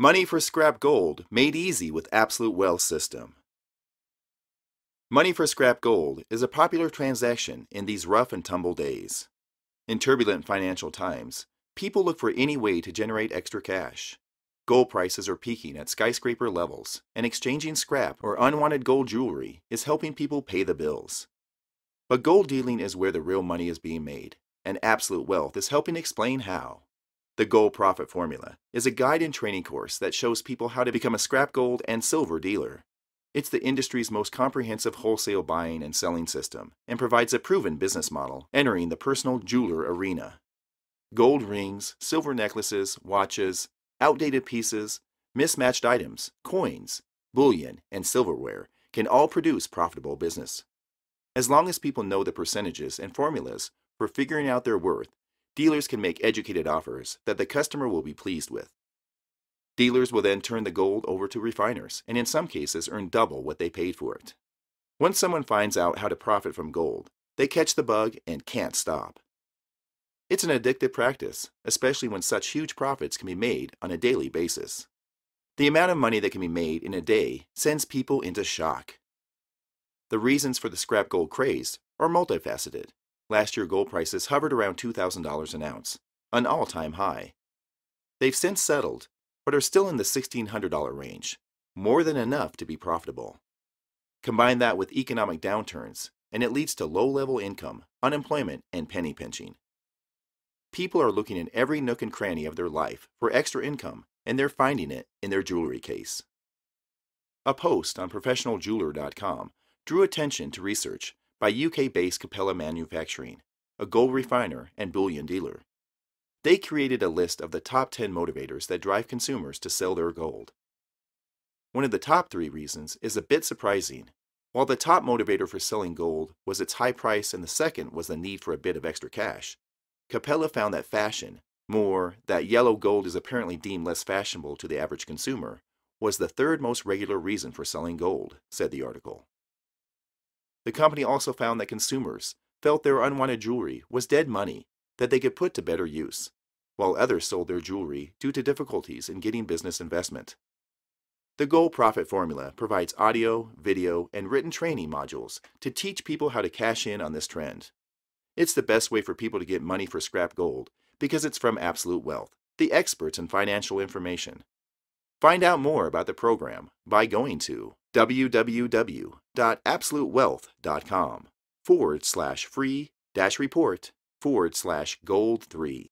Money for scrap gold made easy with Absolute Wealth System. Money for scrap gold is a popular transaction in these rough and tumble days. In turbulent financial times, people look for any way to generate extra cash. Gold prices are peaking at skyscraper levels, and exchanging scrap or unwanted gold jewelry is helping people pay the bills. But gold dealing is where the real money is being made, and absolute wealth is helping explain how. The Gold Profit Formula is a guide and training course that shows people how to become a scrap gold and silver dealer. It's the industry's most comprehensive wholesale buying and selling system and provides a proven business model entering the personal jeweler arena. Gold rings, silver necklaces, watches, outdated pieces, mismatched items, coins, bullion, and silverware can all produce profitable business. As long as people know the percentages and formulas for figuring out their worth dealers can make educated offers that the customer will be pleased with. Dealers will then turn the gold over to refiners and in some cases earn double what they paid for it. Once someone finds out how to profit from gold, they catch the bug and can't stop. It's an addictive practice, especially when such huge profits can be made on a daily basis. The amount of money that can be made in a day sends people into shock. The reasons for the scrap gold craze are multifaceted Last year, gold prices hovered around $2,000 an ounce, an all time high. They've since settled, but are still in the $1,600 range, more than enough to be profitable. Combine that with economic downturns, and it leads to low level income, unemployment, and penny pinching. People are looking in every nook and cranny of their life for extra income, and they're finding it in their jewelry case. A post on ProfessionalJeweler.com drew attention to research by UK based Capella Manufacturing, a gold refiner and bullion dealer. They created a list of the top 10 motivators that drive consumers to sell their gold. One of the top three reasons is a bit surprising. While the top motivator for selling gold was its high price and the second was the need for a bit of extra cash, Capella found that fashion, more that yellow gold is apparently deemed less fashionable to the average consumer, was the third most regular reason for selling gold, said the article. The company also found that consumers felt their unwanted jewelry was dead money that they could put to better use, while others sold their jewelry due to difficulties in getting business investment. The Goal Profit Formula provides audio, video, and written training modules to teach people how to cash in on this trend. It's the best way for people to get money for scrap gold because it's from Absolute Wealth, the experts in financial information. Find out more about the program by going to www www.absolutewealth.com forward slash free dash report forward slash gold three.